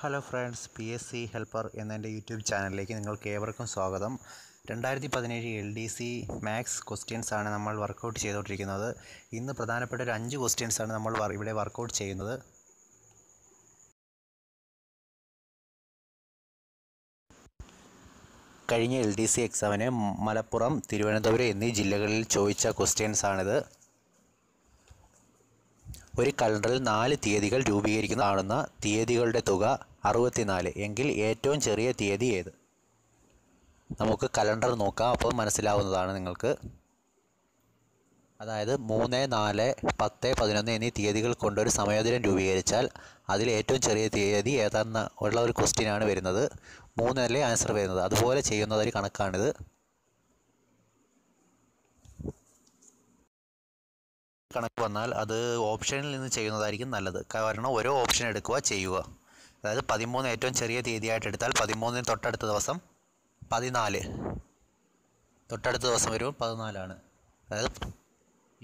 hello friends P S C helper എന്ന YouTube ചാനലിലേക്ക് നിങ്ങൾക്ക് ഏവർക്കും സ്വാഗതം രണ്ടായിരത്തി പതിനേഴ് L D C maths questions ആണ് നമ്മൾ വർക്കൗട്ട് ചെയ്തുകൊണ്ടിരിക്കുന്നത് ഇന്ന് പ്രധാനപ്പെട്ട ഒരു അഞ്ച് ക്വസ്റ്റ്യൻസ് ആണ് നമ്മൾ ഇവിടെ വർക്കൗട്ട് ചെയ്യുന്നത് കഴിഞ്ഞ എൽ ഡി സി എക്സാമിന് മലപ്പുറം തിരുവനന്തപുരം എന്നീ ജില്ലകളിൽ ചോദിച്ച ക്വസ്റ്റ്യൻസ് ആണിത് ഒരു കലണ്ടറിൽ നാല് തീയതികൾ കാണുന്ന തീയതികളുടെ തുക അറുപത്തിനാല് എങ്കിൽ ഏറ്റവും ചെറിയ തീയതി ഏത് നമുക്ക് കലണ്ടർ നോക്കാം അപ്പോൾ മനസ്സിലാവുന്നതാണ് നിങ്ങൾക്ക് അതായത് മൂന്ന് നാല് പത്ത് പതിനൊന്ന് എന്നീ തീയതികൾ കൊണ്ടൊരു സമയോദരം രൂപീകരിച്ചാൽ അതിൽ ഏറ്റവും ചെറിയ തീയതി ഏതാണെന്ന് ഉള്ള ഒരു ക്വസ്റ്റ്യനാണ് വരുന്നത് മൂന്നല്ലേ ആൻസർ വരുന്നത് അതുപോലെ ചെയ്യുന്നതൊരു കണക്കാണിത് കണക്ക് വന്നാൽ അത് ഓപ്ഷനിൽ നിന്ന് ചെയ്യുന്നതായിരിക്കും നല്ലത് കാരണം ഓരോ ഓപ്ഷൻ എടുക്കുക ചെയ്യുക അതായത് പതിമൂന്ന് ഏറ്റവും ചെറിയ തീയതിയായിട്ട് എടുത്താൽ പതിമൂന്നിന് തൊട്ടടുത്ത ദിവസം പതിനാല് തൊട്ടടുത്ത ദിവസം വരുമ്പോൾ പതിനാലാണ് അതായത്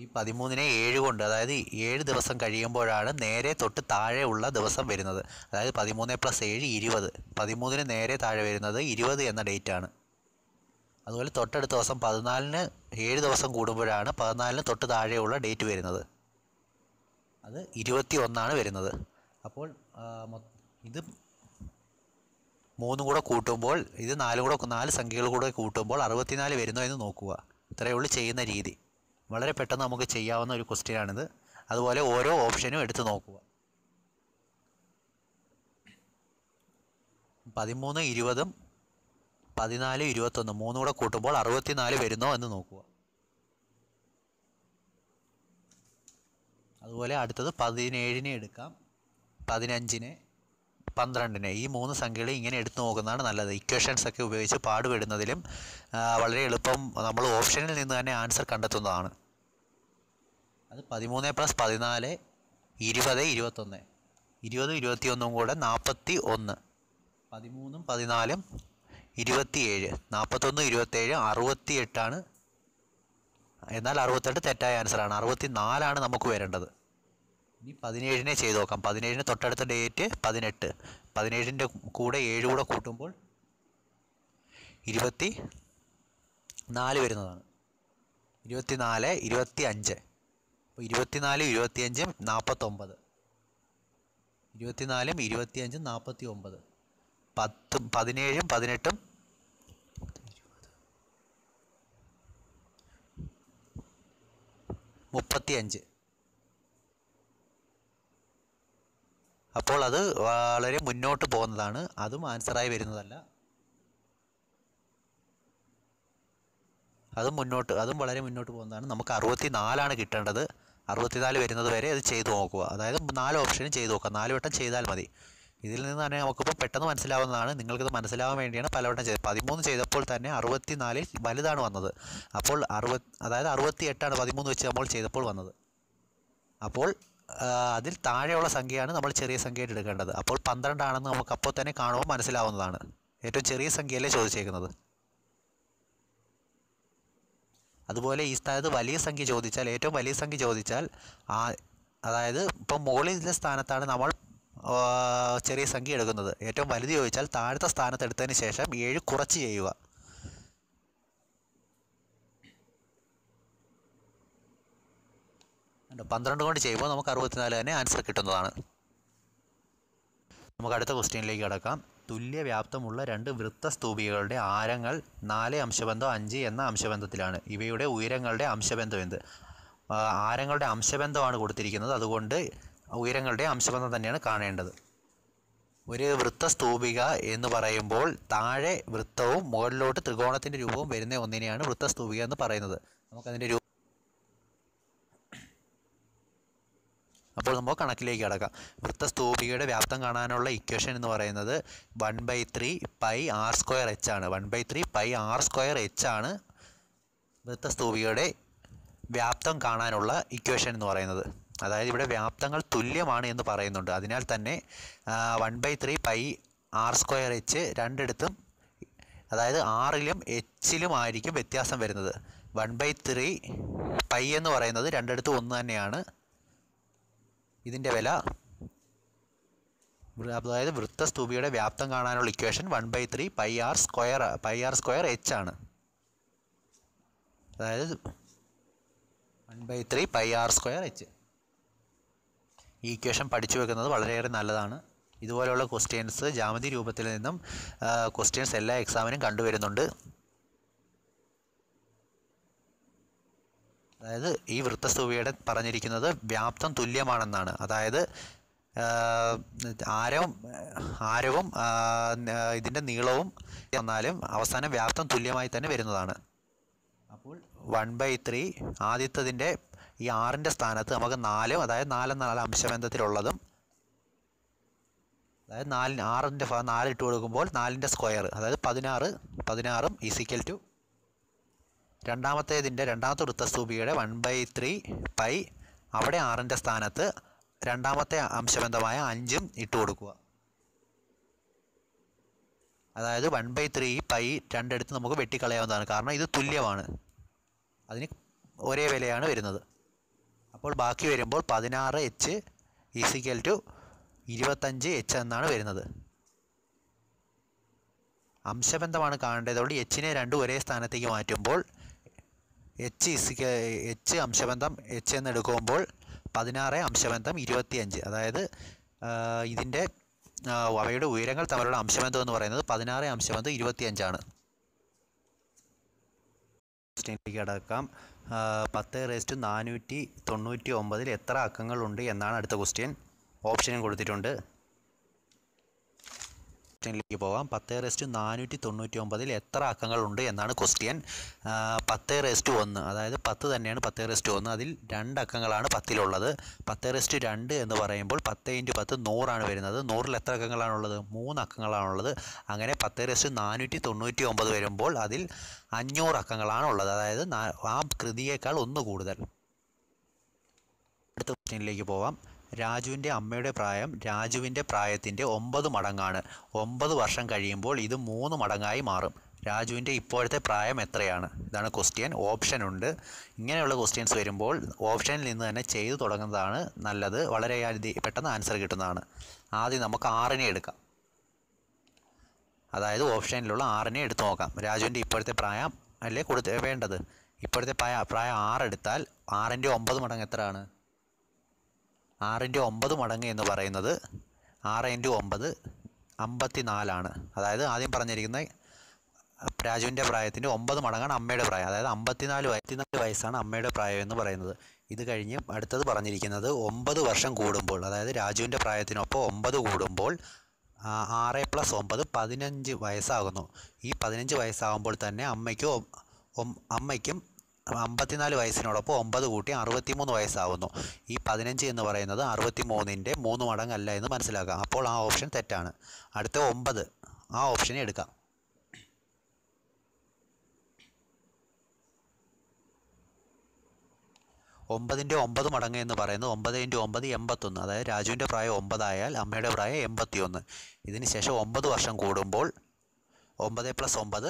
ഈ പതിമൂന്നിനെ ഏഴ് കൊണ്ട് അതായത് ഏഴ് ദിവസം കഴിയുമ്പോഴാണ് നേരെ തൊട്ട് താഴെ ഉള്ള ദിവസം വരുന്നത് അതായത് പതിമൂന്ന് പ്ലസ് ഏഴ് ഇരുപത് പതിമൂന്നിന് നേരെ താഴെ വരുന്നത് ഇരുപത് എന്ന ഡേറ്റാണ് അതുപോലെ തൊട്ടടുത്ത ദിവസം പതിനാലിന് ഏഴ് ദിവസം കൂടുമ്പോഴാണ് പതിനാലിന് തൊട്ട് താഴെയുള്ള ഡേറ്റ് വരുന്നത് അത് ഇരുപത്തി ഒന്നാണ് വരുന്നത് അപ്പോൾ ഇത് മൂന്നും കൂടെ കൂട്ടുമ്പോൾ ഇത് നാലും കൂടെ നാല് സംഖ്യകൾ കൂടെ കൂട്ടുമ്പോൾ അറുപത്തിനാല് വരുന്നോ എന്ന് നോക്കുക ഇത്രയേ ഉള്ളൂ ചെയ്യുന്ന രീതി വളരെ പെട്ടെന്ന് നമുക്ക് ചെയ്യാവുന്ന ഒരു ആണിത് അതുപോലെ ഓരോ ഓപ്ഷനും എടുത്ത് നോക്കുക പതിമൂന്ന് ഇരുപതും പതിനാല് ഇരുപത്തൊന്ന് മൂന്നും കൂടെ കൂട്ടുമ്പോൾ അറുപത്തിനാല് വരുന്നോ എന്ന് നോക്കുക അതുപോലെ അടുത്തത് പതിനേഴിനെ എടുക്കാം പതിനഞ്ചിനെ പന്ത്രണ്ടിന് ഈ മൂന്ന് സംഖ്യകൾ ഇങ്ങനെ എടുത്തു നോക്കുന്നതാണ് നല്ലത് ഇക്വേഷൻസ് ഒക്കെ ഉപയോഗിച്ച് പാടുപെടുന്നതിലും വളരെ എളുപ്പം നമ്മൾ ഓപ്ഷനിൽ നിന്ന് തന്നെ ആൻസർ കണ്ടെത്തുന്നതാണ് അത് പതിമൂന്ന് പ്ലസ് പതിനാല് ഇരുപത് ഇരുപത്തൊന്ന് ഇരുപത് ഇരുപത്തിയൊന്നും കൂടെ നാൽപ്പത്തി ഒന്ന് പതിമൂന്നും പതിനാലും ഇരുപത്തിയേഴ് നാൽപ്പത്തൊന്ന് ഇരുപത്തേഴ് അറുപത്തിയെട്ടാണ് എന്നാൽ അറുപത്തെട്ട് തെറ്റായ ആൻസറാണ് അറുപത്തി നാലാണ് നമുക്ക് വരേണ്ടത് ഇനി പതിനേഴിനെ ചെയ്ത് നോക്കാം പതിനേഴിന് തൊട്ടടുത്ത ഡേറ്റ് പതിനെട്ട് പതിനേഴിൻ്റെ കൂടെ ഏഴ് കൂടെ കൂട്ടുമ്പോൾ ഇരുപത്തി നാല് വരുന്നതാണ് ഇരുപത്തി നാല് ഇരുപത്തി അഞ്ച് അപ്പോൾ ഇരുപത്തിനാല് ഇരുപത്തിയഞ്ചും നാൽപ്പത്തൊമ്പത് ഇരുപത്തിനാലും ഇരുപത്തിയഞ്ചും നാൽപ്പത്തി ഒമ്പത് പത്തും പതിനേഴും പതിനെട്ടും മുപ്പത്തിയഞ്ച് അപ്പോൾ അത് വളരെ മുന്നോട്ട് പോകുന്നതാണ് അതും ആൻസറായി വരുന്നതല്ല അതും മുന്നോട്ട് അതും വളരെ മുന്നോട്ട് പോകുന്നതാണ് നമുക്ക് അറുപത്തി നാലാണ് കിട്ടേണ്ടത് അറുപത്തിനാല് വരുന്നത് വരെ അത് ചെയ്തു നോക്കുക അതായത് നാല് ഓപ്ഷനും ചെയ്തു നോക്കുക നാല് വട്ടം ചെയ്താൽ മതി ഇതിൽ നിന്ന് തന്നെ നമുക്കിപ്പോൾ പെട്ടെന്ന് മനസ്സിലാവുന്നതാണ് നിങ്ങൾക്കിത് മനസ്സിലാവാൻ വേണ്ടിയാണ് പലവട്ടം ചെയ്തത് പതിമൂന്ന് ചെയ്തപ്പോൾ തന്നെ അറുപത്തി നാലിൽ വലുതാണ് വന്നത് അപ്പോൾ അറുപത് അതായത് അറുപത്തി എട്ടാണ് പതിമൂന്ന് വെച്ച് നമ്മൾ ചെയ്തപ്പോൾ വന്നത് അപ്പോൾ അതിൽ താഴെയുള്ള സംഖ്യയാണ് നമ്മൾ ചെറിയ സംഖ്യയായിട്ട് എടുക്കേണ്ടത് അപ്പോൾ പന്ത്രണ്ടാണെന്ന് നമുക്ക് അപ്പോൾ തന്നെ കാണുമ്പോൾ മനസ്സിലാവുന്നതാണ് ഏറ്റവും ചെറിയ സംഖ്യയല്ലേ ചോദിച്ചേക്കുന്നത് അതുപോലെ ഈ സ്ഥാനത്ത് വലിയ സംഖ്യ ചോദിച്ചാൽ ഏറ്റവും വലിയ സംഖ്യ ചോദിച്ചാൽ ആ അതായത് ഇപ്പം മുകളിലെ സ്ഥാനത്താണ് നമ്മൾ ചെറിയ സംഖ്യ എടുക്കുന്നത് ഏറ്റവും വലുത് ചോദിച്ചാൽ താഴത്തെ സ്ഥാനത്തെടുത്തതിന് ശേഷം ഏഴ് കുറച്ച് ചെയ്യുക പന്ത്രണ്ട് കൊണ്ട് ചെയ്യുമ്പോൾ നമുക്ക് അറുപത്തിനാല് തന്നെ ആൻസർ കിട്ടുന്നതാണ് നമുക്ക് അടുത്ത ക്വസ്റ്റ്യനിലേക്ക് കിടക്കാം തുല്യ വ്യാപ്തമുള്ള രണ്ട് സ്തൂപികളുടെ ആരങ്ങൾ നാല് അംശബന്ധം അഞ്ച് എന്ന അംശബന്ധത്തിലാണ് ഇവയുടെ ഉയരങ്ങളുടെ അംശബന്ധം എന്ത് ആരങ്ങളുടെ അംശബന്ധമാണ് കൊടുത്തിരിക്കുന്നത് അതുകൊണ്ട് ഉയരങ്ങളുടെ അംശബന്ധം തന്നെയാണ് കാണേണ്ടത് ഒരു വൃത്തസ്തൂപിക എന്ന് പറയുമ്പോൾ താഴെ വൃത്തവും മുകളിലോട്ട് ത്രികോണത്തിൻ്റെ രൂപവും വരുന്ന ഒന്നിനെയാണ് വൃത്തസ്തൂപിക എന്ന് പറയുന്നത് നമുക്കതിൻ്റെ രൂപ അപ്പോൾ നമുക്ക് കണക്കിലേക്ക് കിടക്കാം വൃത്തസ്തൂപികയുടെ വ്യാപ്തം കാണാനുള്ള ഇക്വേഷൻ എന്ന് പറയുന്നത് one by three pi r square h ആണ് one by three pi r square h ആണ് വൃത്തസ്തൂപികയുടെ വ്യാപ്തം കാണാനുള്ള ഇക്വേഷൻ എന്ന് പറയുന്നത് അതായത് ഇവിടെ വ്യാപ്തങ്ങൾ തുല്യമാണ് എന്ന് പറയുന്നുണ്ട് അതിനാൽ തന്നെ one by three pi r square h രണ്ടിടത്തും അതായത് ആറിലും എച്ചിലും ആയിരിക്കും വ്യത്യാസം വരുന്നത് വൺ ബൈ ത്രീ പൈ എന്ന് പറയുന്നത് രണ്ടിടത്തും ഒന്ന് തന്നെയാണ് ഇതിൻ്റെ വില അതായത് വൃത്തസ്തൂപിയുടെ വ്യാപ്തം കാണാനുള്ള equation one by three pi r square pi r square h ആണ് അതായത് one by three pi r square h ഈ ഇക്വേഷൻ പഠിച്ചു വെക്കുന്നത് വളരെയേറെ നല്ലതാണ് ഇതുപോലെയുള്ള ക്വസ്റ്റ്യൻസ് ജാമതി രൂപത്തിൽ നിന്നും ക്വസ്റ്റ്യൻസ് എല്ലാ എക്സാമിനും കണ്ടുവരുന്നുണ്ട് അതായത് ഈ വൃത്തസ്തുവയുടെ പറഞ്ഞിരിക്കുന്നത് വ്യാപ്തം തുല്യമാണെന്നാണ് അതായത് ആരവും ആരവും ഇതിൻ്റെ നീളവും എന്നാലും അവസാനം വ്യാപ്തം തുല്യമായി തന്നെ വരുന്നതാണ് അപ്പോൾ വൺ ബൈ ത്രീ ആദ്യത്തതിൻ്റെ ഈ ആറിൻ്റെ സ്ഥാനത്ത് നമുക്ക് നാലും അതായത് നാല് നാല് അംശബന്ധത്തിലുള്ളതും അതായത് നാലിന് ആറിൻ്റെ നാലിട്ട് ഇട്ട് കൊടുക്കുമ്പോൾ നാലിൻ്റെ സ്ക്വയർ അതായത് പതിനാറ് പതിനാറും ഈസിക്കൽ ടു രണ്ടാമത്തേതിൻ്റെ രണ്ടാമത്തെ വൃത്തസ്തൂപികയുടെ വൺ ബൈ ത്രീ പൈ അവിടെ ആറിൻ്റെ സ്ഥാനത്ത് രണ്ടാമത്തെ അംശബന്ധമായ അഞ്ചും ഇട്ട് കൊടുക്കുക അതായത് വൺ ബൈ ത്രീ പൈ രണ്ടെടുത്ത് നമുക്ക് വെട്ടിക്കളയാവുന്നതാണ് കാരണം ഇത് തുല്യമാണ് അതിന് ഒരേ വിലയാണ് വരുന്നത് അപ്പോൾ ബാക്കി വരുമ്പോൾ പതിനാറ് എച്ച് ഈസിക്കൽ ടു ഇരുപത്തഞ്ച് എച്ച് എന്നാണ് വരുന്നത് അംശബന്ധമാണ് കാണേണ്ടത് അതുകൊണ്ട് എച്ചിനെ രണ്ടും ഒരേ സ്ഥാനത്തേക്ക് മാറ്റുമ്പോൾ എച്ച് ഇസിക്ക എച്ച് അംശബന്ധം എച്ച് എന്ന് എടുക്കുമ്പോൾ പതിനാറ് അംശബന്ധം ഇരുപത്തിയഞ്ച് അതായത് ഇതിൻ്റെ അവയുടെ ഉയരങ്ങൾ തമ്മിലുള്ള അംശബന്ധം എന്ന് പറയുന്നത് പതിനാറ് അംശബന്ധം ഇരുപത്തിയഞ്ചാണ് ഫസ്റ്റ് കിടക്കാം പത്ത് റേസ്റ്റ് നാനൂറ്റി തൊണ്ണൂറ്റി ഒമ്പതിൽ എത്ര അക്കങ്ങളുണ്ട് എന്നാണ് അടുത്ത ക്വസ്റ്റ്യൻ ഓപ്ഷനും കൊടുത്തിട്ടുണ്ട് ക്വസ്റ്റ്യനിലേക്ക് പോകാം പത്ത് റെസ്റ്റ് നാനൂറ്റി തൊണ്ണൂറ്റി ഒമ്പതിൽ എത്ര അക്കങ്ങളുണ്ട് എന്നാണ് ക്വസ്റ്റ്യൻ പത്ത് റെസ്റ്റ് ഒന്ന് അതായത് പത്ത് തന്നെയാണ് പത്ത് റെസ്റ്റ് ഒന്ന് അതിൽ രണ്ട് അക്കങ്ങളാണ് പത്തിലുള്ളത് പത്ത് റെസ്റ്റ് രണ്ട് എന്ന് പറയുമ്പോൾ പത്ത് ഇൻറ്റു പത്ത് നൂറാണ് വരുന്നത് നൂറിൽ എത്ര അക്കങ്ങളാണുള്ളത് മൂന്ന് അക്കങ്ങളാണുള്ളത് അങ്ങനെ പത്ത് റെസ്റ്റ് നാനൂറ്റി തൊണ്ണൂറ്റി ഒമ്പത് വരുമ്പോൾ അതിൽ അഞ്ഞൂറ് അക്കങ്ങളാണുള്ളത് അതായത് ആ കൃതിയേക്കാൾ ഒന്ന് കൂടുതൽ അടുത്ത ക്വസ്റ്റ്യനിലേക്ക് പോവാം രാജുവിൻ്റെ അമ്മയുടെ പ്രായം രാജുവിൻ്റെ പ്രായത്തിൻ്റെ ഒമ്പത് മടങ്ങാണ് ഒമ്പത് വർഷം കഴിയുമ്പോൾ ഇത് മൂന്ന് മടങ്ങായി മാറും രാജുവിൻ്റെ ഇപ്പോഴത്തെ പ്രായം എത്രയാണ് ഇതാണ് ക്വസ്റ്റ്യൻ ഓപ്ഷൻ ഉണ്ട് ഇങ്ങനെയുള്ള ക്വസ്റ്റ്യൻസ് വരുമ്പോൾ ഓപ്ഷനിൽ നിന്ന് തന്നെ ചെയ്തു തുടങ്ങുന്നതാണ് നല്ലത് വളരെ പെട്ടെന്ന് ആൻസർ കിട്ടുന്നതാണ് ആദ്യം നമുക്ക് ആറിനെ എടുക്കാം അതായത് ഓപ്ഷനിലുള്ള ആറിനെ എടുത്ത് നോക്കാം രാജുവിൻ്റെ ഇപ്പോഴത്തെ പ്രായം അല്ലേ കൊടുത്ത് വേണ്ടത് ഇപ്പോഴത്തെ പ്രായം പ്രായം ആറെടുത്താൽ ആറിൻ്റെ ഒമ്പത് മടങ്ങ് എത്രയാണ് ആറിൻ്റെ ഒമ്പത് മടങ്ങ് എന്ന് പറയുന്നത് ആറ് ഇൻറ്റു ഒമ്പത് അമ്പത്തി നാലാണ് അതായത് ആദ്യം പറഞ്ഞിരിക്കുന്ന രാജുവിൻ്റെ പ്രായത്തിൻ്റെ ഒമ്പത് മടങ്ങാണ് അമ്മയുടെ പ്രായം അതായത് അമ്പത്തിനാല് അമ്പത്തിനാല് വയസ്സാണ് അമ്മയുടെ പ്രായം എന്ന് പറയുന്നത് ഇത് കഴിഞ്ഞ് അടുത്തത് പറഞ്ഞിരിക്കുന്നത് ഒമ്പത് വർഷം കൂടുമ്പോൾ അതായത് രാജുവിൻ്റെ പ്രായത്തിനൊപ്പം ഒമ്പത് കൂടുമ്പോൾ ആറ് പ്ലസ് ഒമ്പത് പതിനഞ്ച് വയസ്സാകുന്നു ഈ പതിനഞ്ച് വയസ്സാകുമ്പോൾ തന്നെ അമ്മയ്ക്ക് അമ്മയ്ക്കും അമ്പത്തിനാല് വയസ്സിനോടൊപ്പം ഒമ്പത് കൂട്ടി അറുപത്തിമൂന്ന് വയസ്സാവുന്നു ഈ പതിനഞ്ച് എന്ന് പറയുന്നത് അറുപത്തിമൂന്നിൻ്റെ മൂന്ന് മടങ്ങല്ല എന്ന് മനസ്സിലാക്കാം അപ്പോൾ ആ ഓപ്ഷൻ തെറ്റാണ് അടുത്ത ഒമ്പത് ആ ഓപ്ഷനെ എടുക്കാം ഒമ്പതിൻ്റെ ഒമ്പത് മടങ്ങ് എന്ന് പറയുന്നത് ഒമ്പത് ഇൻറ്റു ഒമ്പത് എൺപത്തൊന്ന് അതായത് രാജുവിൻ്റെ പ്രായം ഒമ്പതായാൽ അമ്മയുടെ പ്രായം എൺപത്തിയൊന്ന് ഇതിന് ശേഷം ഒമ്പത് വർഷം കൂടുമ്പോൾ ഒമ്പത് പ്ലസ് ഒമ്പത്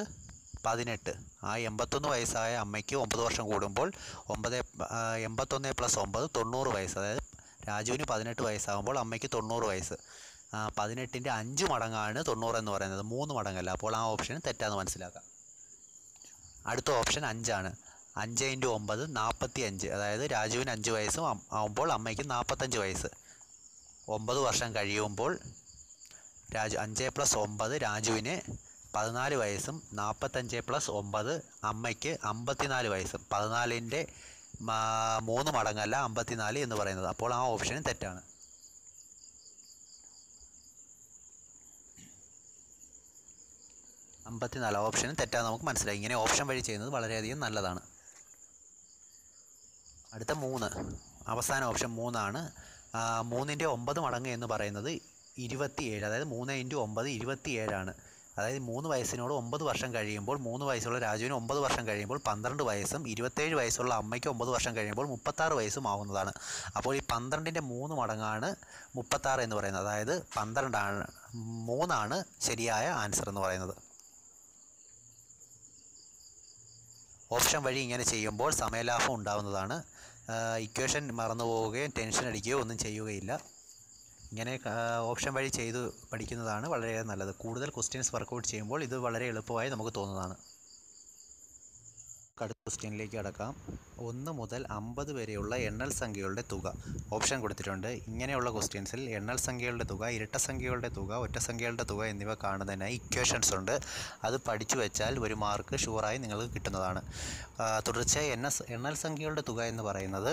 പതിനെട്ട് ആ എൺപത്തൊന്ന് വയസ്സായ അമ്മയ്ക്ക് ഒമ്പത് വർഷം കൂടുമ്പോൾ ഒമ്പത് എൺപത്തൊന്ന് പ്ലസ് ഒമ്പത് തൊണ്ണൂറ് വയസ്സ് അതായത് രാജുവിന് പതിനെട്ട് വയസ്സാകുമ്പോൾ അമ്മയ്ക്ക് തൊണ്ണൂറ് വയസ്സ് പതിനെട്ടിൻ്റെ അഞ്ച് മടങ്ങാണ് തൊണ്ണൂറ് എന്ന് പറയുന്നത് മൂന്ന് മടങ്ങല്ല അപ്പോൾ ആ ഓപ്ഷൻ തെറ്റാന്ന് മനസ്സിലാക്കാം അടുത്ത ഓപ്ഷൻ അഞ്ചാണ് അഞ്ച് ഇൻറ്റു ഒമ്പത് നാൽപ്പത്തി അഞ്ച് അതായത് രാജുവിന് അഞ്ച് വയസ്സ് ആകുമ്പോൾ അമ്മയ്ക്ക് നാൽപ്പത്തഞ്ച് വയസ്സ് ഒമ്പത് വർഷം കഴിയുമ്പോൾ രാജു അഞ്ച് പ്ലസ് ഒമ്പത് രാജുവിന് പതിനാല് വയസ്സും നാൽപ്പത്തഞ്ച് പ്ലസ് ഒമ്പത് അമ്മയ്ക്ക് അമ്പത്തിനാല് വയസ്സും പതിനാലിൻ്റെ മൂന്ന് മടങ്ങല്ല അമ്പത്തിനാല് എന്ന് പറയുന്നത് അപ്പോൾ ആ ഓപ്ഷനും തെറ്റാണ് അമ്പത്തിനാല് ഓപ്ഷനും തെറ്റാണ് നമുക്ക് മനസ്സിലായി ഇങ്ങനെ ഓപ്ഷൻ വഴി ചെയ്യുന്നത് വളരെയധികം നല്ലതാണ് അടുത്ത മൂന്ന് അവസാന ഓപ്ഷൻ മൂന്നാണ് മൂന്നിൻ്റെ ഒമ്പത് മടങ്ങ് എന്ന് പറയുന്നത് ഇരുപത്തിയേഴ് അതായത് മൂന്ന് ഇൻറ്റു ഒമ്പത് ഇരുപത്തിയേഴാണ് അതായത് മൂന്ന് വയസ്സിനോട് ഒമ്പത് വർഷം കഴിയുമ്പോൾ മൂന്ന് വയസ്സുള്ള രാജുവിന് ഒമ്പത് വർഷം കഴിയുമ്പോൾ പന്ത്രണ്ട് വയസ്സും ഇരുപത്തേഴ് വയസ്സുള്ള അമ്മയ്ക്ക് ഒമ്പത് വർഷം കഴിയുമ്പോൾ മുപ്പത്താറ് വയസ്സും ആവുന്നതാണ് അപ്പോൾ ഈ പന്ത്രണ്ടിൻ്റെ മൂന്ന് മടങ്ങാണ് മുപ്പത്താറ് എന്ന് പറയുന്നത് അതായത് പന്ത്രണ്ടാണ് മൂന്നാണ് ശരിയായ ആൻസർ എന്ന് പറയുന്നത് ഓപ്ഷൻ വഴി ഇങ്ങനെ ചെയ്യുമ്പോൾ സമയലാഭം ഉണ്ടാവുന്നതാണ് ഇക്വേഷൻ മറന്നു പോവുകയും ടെൻഷൻ അടിക്കുകയോ ഒന്നും ചെയ്യുകയില്ല ഇങ്ങനെ ഓപ്ഷൻ വഴി ചെയ്ത് പഠിക്കുന്നതാണ് വളരെയേറെ നല്ലത് കൂടുതൽ ക്വസ്റ്റ്യൻസ് വർക്കൗട്ട് ചെയ്യുമ്പോൾ ഇത് വളരെ എളുപ്പമായി നമുക്ക് തോന്നുന്നതാണ് അടുത്ത ക്വസ്റ്റ്യനിലേക്ക് കടക്കാം ഒന്ന് മുതൽ അമ്പത് വരെയുള്ള എണ്ണൽ സംഖ്യകളുടെ തുക ഓപ്ഷൻ കൊടുത്തിട്ടുണ്ട് ഇങ്ങനെയുള്ള ക്വസ്റ്റ്യൻസിൽ എണ്ണൽ സംഖ്യകളുടെ തുക ഇരട്ട സംഖ്യകളുടെ തുക ഒറ്റ സംഖ്യകളുടെ തുക എന്നിവ കാണുന്നതിനായി ഇക്വേഷൻസ് ഉണ്ട് അത് പഠിച്ചു വെച്ചാൽ ഒരു മാർക്ക് ഷുവറായി നിങ്ങൾക്ക് കിട്ടുന്നതാണ് തുടർച്ചയായി എണ്ണ എണ്ണൽ സംഖ്യകളുടെ തുക എന്ന് പറയുന്നത്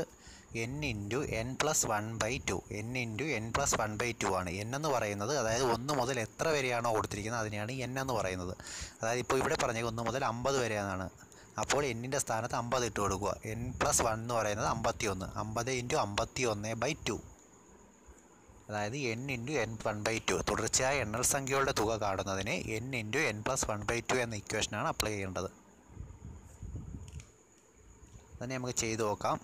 n into n plus one by two n into n plus one by two ആണ് എൻ എന്ന് പറയുന്നത് അതായത് ഒന്ന് മുതൽ എത്ര വരെയാണോ കൊടുത്തിരിക്കുന്നത് അതിനെയാണ് എൻ എന്ന് പറയുന്നത് അതായത് ഇപ്പോൾ ഇവിടെ പറഞ്ഞത് ഒന്ന് മുതൽ അമ്പത് വരെയാണ് അപ്പോൾ എന്നിൻ്റെ സ്ഥാനത്ത് അമ്പത് ഇട്ട് കൊടുക്കുക എൻ പ്ലസ് വൺ എന്ന് പറയുന്നത് അമ്പത്തി ഒന്ന് അമ്പത് ഇൻറ്റു അമ്പത്തി ഒന്ന് ബൈ ടു അതായത് n into n one by two തുടർച്ചയായ എണ്ണൽ സംഖ്യകളുടെ തുക കാണുന്നതിന് n into n plus one by two എന്ന ഇക്വേഷനാണ് അപ്ലൈ ചെയ്യേണ്ടത് തന്നെ നമുക്ക് ചെയ്തു നോക്കാം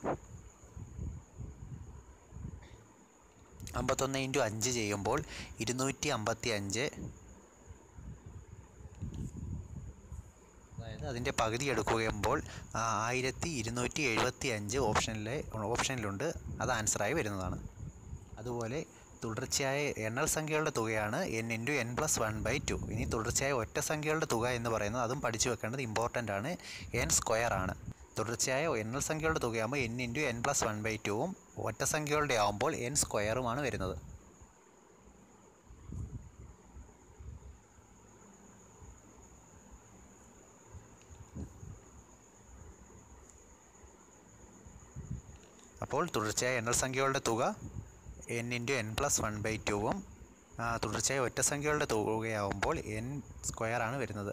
അമ്പത്തൊന്ന് ഇൻറ്റു അഞ്ച് ചെയ്യുമ്പോൾ ഇരുന്നൂറ്റി അമ്പത്തി അഞ്ച് അതായത് അതിൻ്റെ പകുതി എടുക്കുമ്പോൾ ആയിരത്തി ഇരുന്നൂറ്റി എഴുപത്തി അഞ്ച് ഓപ്ഷനിലെ ഓപ്ഷനിലുണ്ട് അത് ആൻസറായി വരുന്നതാണ് അതുപോലെ തുടർച്ചയായ എണ്ണൽ സംഖ്യകളുടെ തുകയാണ് n into n plus one by two ഇനി തുടർച്ചയായ ഒറ്റ സംഖ്യകളുടെ തുക എന്ന് പറയുന്നത് അതും പഠിച്ചു വെക്കേണ്ടത് ഇമ്പോർട്ടൻ്റ് ആണ് എൻ സ്ക്വയർ ആണ് തുടർച്ചയായ എണ്ണൽ സംഖ്യകളുടെ തുകയാകുമ്പോൾ n into n plus one by ടുവും ഒറ്റ സംഖ്യകളുടെ ആകുമ്പോൾ എൻ സ്ക്വയറുമാണ് വരുന്നത് അപ്പോൾ തുടർച്ചയായ എണ്ണൽ സംഖ്യകളുടെ തുക n into n plus one by ടുവും തുടർച്ചയായ ഒറ്റ സംഖ്യകളുടെ തുകയാകുമ്പോൾ എൻ സ്ക്വയറാണ് വരുന്നത്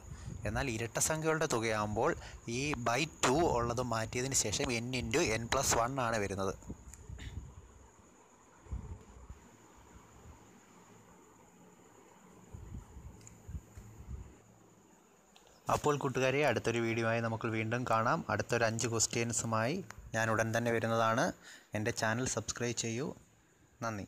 എന്നാൽ ഇരട്ട സംഖ്യകളുടെ തുകയാകുമ്പോൾ ഈ ബൈ ടു ഉള്ളത് മാറ്റിയതിന് ശേഷം n into n plus one ആണ് വരുന്നത് അപ്പോൾ കൂട്ടുകാരെ അടുത്തൊരു വീഡിയോ ആയി നമുക്ക് വീണ്ടും കാണാം അടുത്തൊരു അഞ്ച് ക്വസ്റ്റ്യൻസുമായി ഞാൻ ഉടൻ തന്നെ വരുന്നതാണ് എൻ്റെ ചാനൽ സബ്സ്ക്രൈബ് ചെയ്യൂ നന്ദി